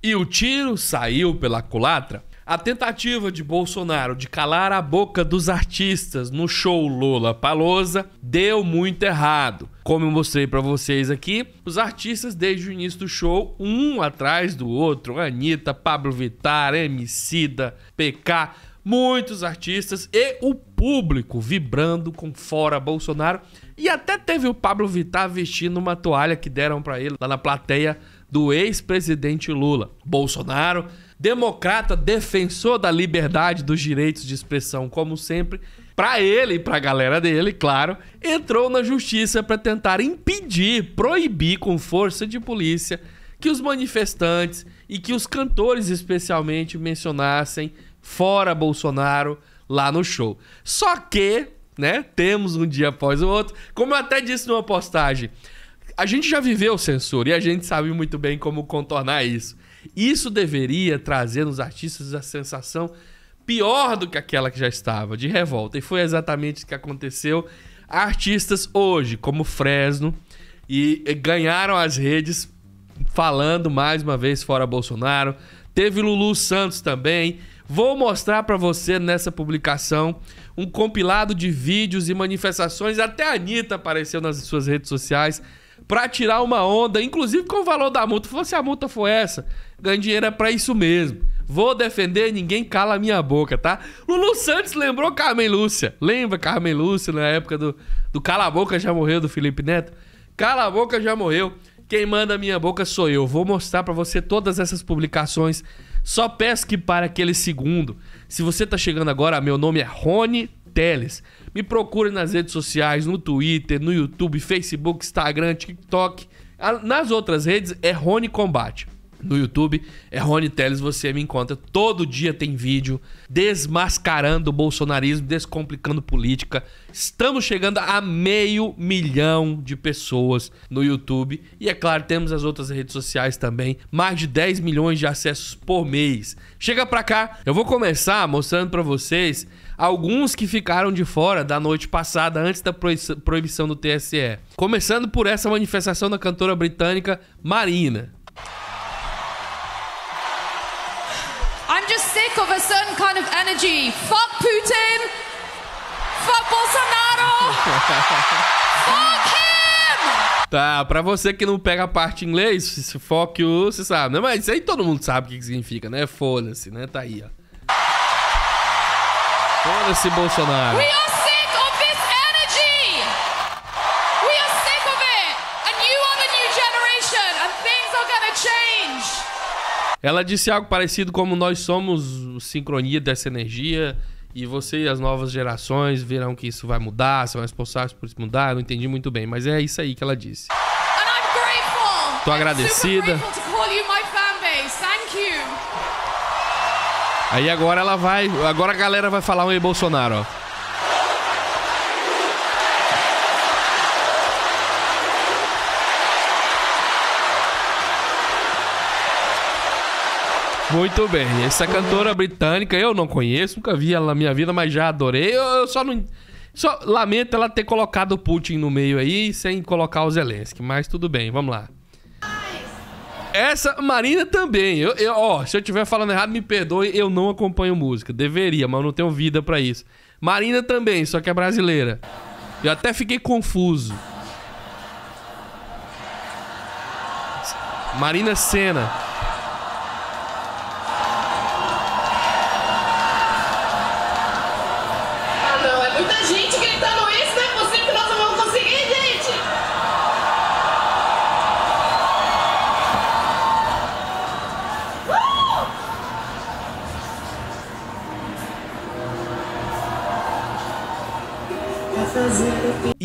E o tiro saiu pela culatra. A tentativa de Bolsonaro de calar a boca dos artistas no show Lola Palosa deu muito errado. Como eu mostrei para vocês aqui, os artistas desde o início do show, um atrás do outro, Anitta, Pablo Vittar, Emicida, PK, muitos artistas e o público vibrando com fora Bolsonaro. E até teve o Pablo Vittar vestindo uma toalha que deram para ele lá na plateia do ex-presidente Lula. Bolsonaro, democrata, defensor da liberdade dos direitos de expressão, como sempre, para ele e para a galera dele, claro, entrou na justiça para tentar impedir, proibir com força de polícia que os manifestantes e que os cantores especialmente mencionassem fora Bolsonaro lá no show. Só que, né, temos um dia após o outro, como eu até disse numa postagem, a gente já viveu censura e a gente sabe muito bem como contornar isso. Isso deveria trazer nos artistas a sensação pior do que aquela que já estava, de revolta. E foi exatamente o que aconteceu. Artistas hoje, como Fresno, e ganharam as redes falando mais uma vez fora Bolsonaro. Teve Lulu Santos também. Vou mostrar para você nessa publicação um compilado de vídeos e manifestações. Até a Anitta apareceu nas suas redes sociais para tirar uma onda, inclusive com o valor da multa. Falou, se assim, a multa for essa, ganho dinheiro é pra isso mesmo. Vou defender, ninguém cala a minha boca, tá? Lulu Santos lembrou Carmen Lúcia. Lembra Carmen Lúcia na época do, do Cala a Boca já morreu do Felipe Neto? Cala a boca já morreu. Quem manda a minha boca sou eu. Vou mostrar para você todas essas publicações. Só pesque para aquele segundo. Se você tá chegando agora, meu nome é Rony Teles. Me procure nas redes sociais, no Twitter, no YouTube, Facebook, Instagram, TikTok. Nas outras redes é Rony Combate no YouTube. É Rony Teles, você me encontra. Todo dia tem vídeo desmascarando o bolsonarismo, descomplicando política. Estamos chegando a meio milhão de pessoas no YouTube. E é claro, temos as outras redes sociais também. Mais de 10 milhões de acessos por mês. Chega pra cá, eu vou começar mostrando para vocês alguns que ficaram de fora da noite passada, antes da proibição do TSE. Começando por essa manifestação da cantora britânica Marina. sick of a certain kind of energy. Fuck Putin. Fuck Bolsonaro. fuck him. Tá, pra você que não pega a parte em inglês, fuck you, você sabe, né? Mas isso aí todo mundo sabe o que, que significa, né? Foda-se, né? Tá aí, ó. Foda-se, Bolsonaro. We are Ela disse algo parecido como nós somos sincronia dessa energia e você e as novas gerações verão que isso vai mudar, são responsáveis por isso mudar, eu não entendi muito bem, mas é isso aí que ela disse. Tô agradecida. Aí agora ela vai, agora a galera vai falar um Bolsonaro, ó. Muito bem. Essa cantora britânica eu não conheço, nunca vi ela na minha vida, mas já adorei. Eu, eu só não. Só lamento ela ter colocado o Putin no meio aí, sem colocar o Zelensky, mas tudo bem, vamos lá. Essa Marina também. Eu, eu, ó, se eu estiver falando errado, me perdoe, eu não acompanho música. Deveria, mas eu não tenho vida para isso. Marina também, só que é brasileira. Eu até fiquei confuso. Marina Senna.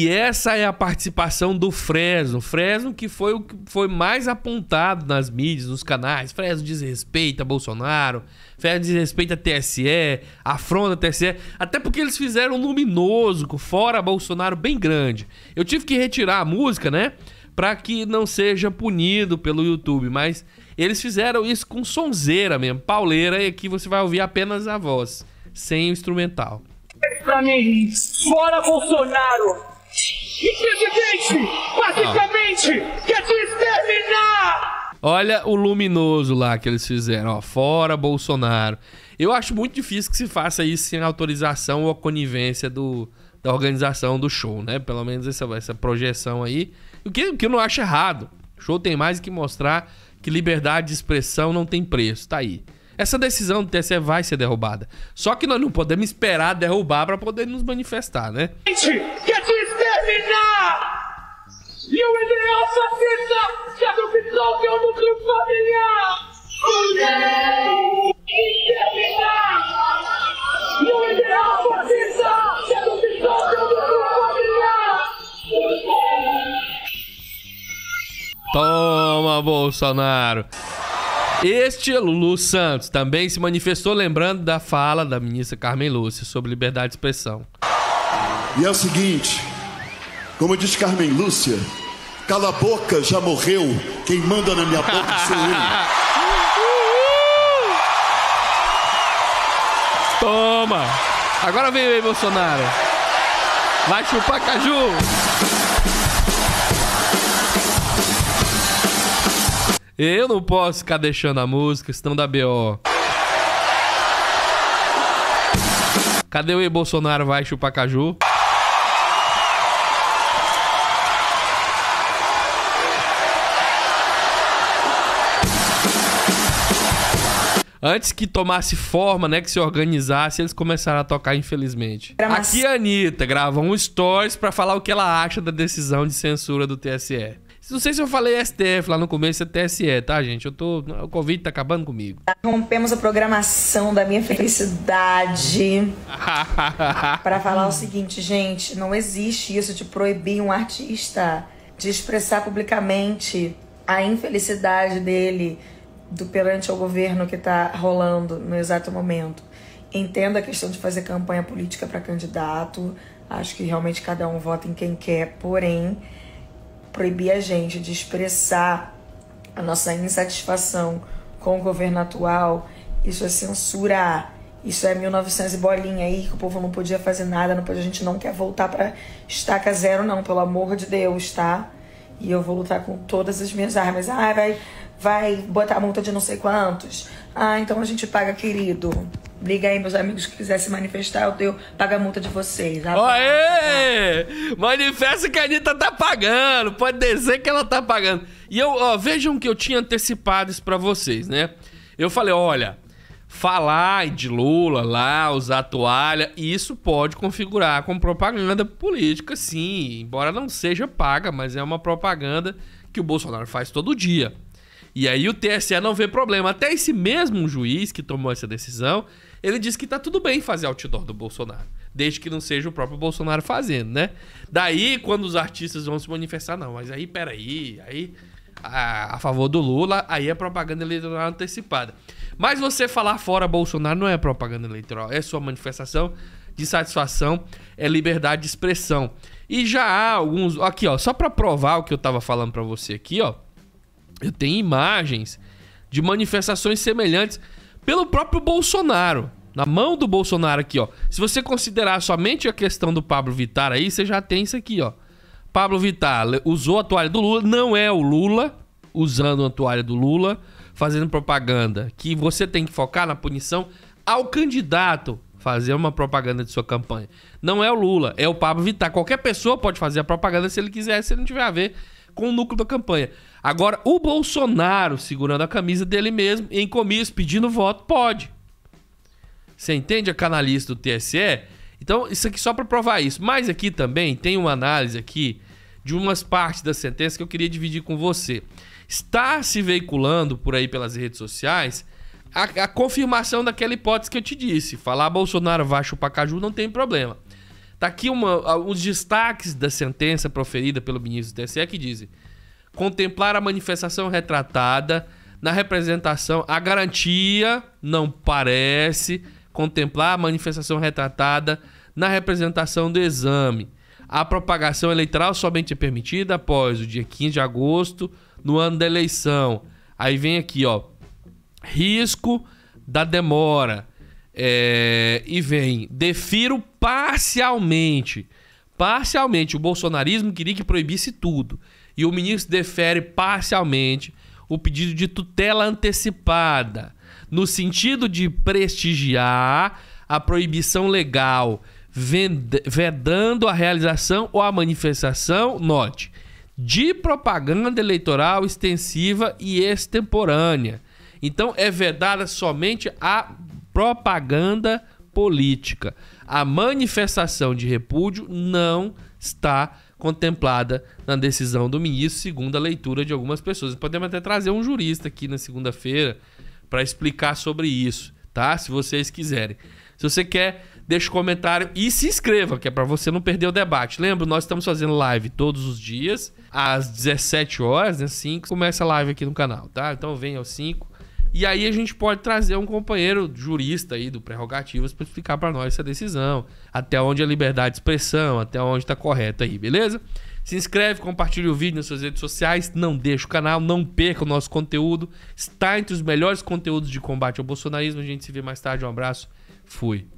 E essa é a participação do Fresno. Fresno que foi o que foi mais apontado nas mídias, nos canais. Fresno desrespeita Bolsonaro, Fresno desrespeita TSE, afronta TSE. Até porque eles fizeram um luminoso, fora Bolsonaro, bem grande. Eu tive que retirar a música, né? Pra que não seja punido pelo YouTube, mas eles fizeram isso com sonzeira mesmo, pauleira, e aqui você vai ouvir apenas a voz, sem o instrumental. Pra mim, fora Bolsonaro! presidente, basicamente, ah. quer exterminar! Olha o luminoso lá que eles fizeram, ó. Fora Bolsonaro. Eu acho muito difícil que se faça isso sem autorização ou conivência do, da organização do show, né? Pelo menos essa, essa projeção aí. O que, o que eu não acho errado. O show tem mais que mostrar que liberdade de expressão não tem preço. Tá aí. Essa decisão do TSE vai ser derrubada. Só que nós não podemos esperar derrubar para poder nos manifestar, né? Gente, terminar! E o ideal fascista que no seu núcleo que adoptou seu núcleo familiar! Toma, Bolsonaro! Este é Lulu Santos também se manifestou lembrando da fala da ministra Carmen Lúcia sobre liberdade de expressão. E é o seguinte, como diz Carmen Lúcia, cala a boca, já morreu. Quem manda na minha boca sou eu. Toma! Agora vem o Bolsonaro. Vai chupar caju! Eu não posso ficar deixando a música, senão da BO. Cadê o Ei Bolsonaro vai chupar caju? antes que tomasse forma, né, que se organizasse, eles começaram a tocar, infelizmente. Mas... Aqui é a Anitta grava um stories para falar o que ela acha da decisão de censura do TSE. Não sei se eu falei STF lá no começo, é TSE, tá, gente? Eu tô. O Covid tá acabando comigo. Tá, rompemos a programação da minha felicidade. para falar o seguinte, gente, não existe isso de proibir um artista de expressar publicamente a infelicidade dele do perante ao governo que está rolando no exato momento. Entendo a questão de fazer campanha política para candidato. Acho que realmente cada um vota em quem quer, porém, proibir a gente de expressar a nossa insatisfação com o governo atual, isso é censura. Isso é 1900 e bolinha aí, que o povo não podia fazer nada, não podia, a gente não quer voltar para estaca zero, não, pelo amor de Deus, tá? E eu vou lutar com todas as minhas armas. Ah, vai, vai botar a multa de não sei quantos. Ah, então a gente paga, querido. Liga aí, meus amigos que quiser se manifestar, eu pago a multa de vocês. Ah, Aê! Tá. Manifesta que a Anitta tá pagando. Pode dizer que ela tá pagando. E eu, ó, vejam que eu tinha antecipado isso pra vocês, né? Eu falei, olha, falar de Lula lá, usar toalha, isso pode configurar como propaganda política, sim. Embora não seja paga, mas é uma propaganda que o Bolsonaro faz todo dia. E aí o TSE não vê problema. Até esse mesmo juiz que tomou essa decisão, ele disse que tá tudo bem fazer outdoor do Bolsonaro. Desde que não seja o próprio Bolsonaro fazendo, né? Daí, quando os artistas vão se manifestar, não, mas aí, peraí, aí a, a favor do Lula, aí é propaganda eleitoral antecipada. Mas você falar fora Bolsonaro não é propaganda eleitoral, é sua manifestação de satisfação, é liberdade de expressão. E já há alguns. Aqui, ó, só para provar o que eu tava falando para você aqui, ó. Eu tenho imagens de manifestações semelhantes pelo próprio Bolsonaro. Na mão do Bolsonaro aqui, ó. Se você considerar somente a questão do Pablo Vittar aí, você já tem isso aqui, ó. Pablo Vittar usou a toalha do Lula, não é o Lula usando a toalha do Lula, fazendo propaganda. Que você tem que focar na punição ao candidato fazer uma propaganda de sua campanha. Não é o Lula, é o Pablo Vittar. Qualquer pessoa pode fazer a propaganda se ele quiser, se ele não tiver a ver com o núcleo da campanha. Agora, o Bolsonaro segurando a camisa dele mesmo, em comício, pedindo voto, pode. Você entende a canalista do TSE? Então, isso aqui só para provar isso. Mas aqui também tem uma análise aqui de umas partes da sentença que eu queria dividir com você. Está se veiculando por aí pelas redes sociais a, a confirmação daquela hipótese que eu te disse. Falar Bolsonaro vai chupar caju não tem problema. Tá aqui uma, os destaques da sentença proferida pelo ministro do TSE que dizem contemplar a manifestação retratada na representação, a garantia não parece contemplar a manifestação retratada na representação do exame. A propagação eleitoral somente é permitida após o dia 15 de agosto, no ano da eleição. Aí vem aqui, ó, risco da demora. É, e vem, defiro parcialmente. Parcialmente, o bolsonarismo queria que proibisse tudo e o ministro defere parcialmente o pedido de tutela antecipada, no sentido de prestigiar a proibição legal, vedando a realização ou a manifestação, note, de propaganda eleitoral extensiva e extemporânea. Então é vedada somente a propaganda política. A manifestação de repúdio não está contemplada na decisão do ministro, segundo a leitura de algumas pessoas. Podemos até trazer um jurista aqui na segunda-feira para explicar sobre isso, tá? Se vocês quiserem. Se você quer, deixa o um comentário e se inscreva, que é para você não perder o debate. Lembra, nós estamos fazendo live todos os dias, às 17 horas, né? 5, começa a live aqui no canal, tá? Então venha aos 5 e aí a gente pode trazer um companheiro jurista aí do Prerrogativas para explicar para nós essa decisão, até onde é liberdade de expressão, até onde está correta aí, beleza? Se inscreve, compartilha o vídeo nas suas redes sociais, não deixa o canal, não perca o nosso conteúdo. Está entre os melhores conteúdos de combate ao bolsonarismo. A gente se vê mais tarde. Um abraço. Fui.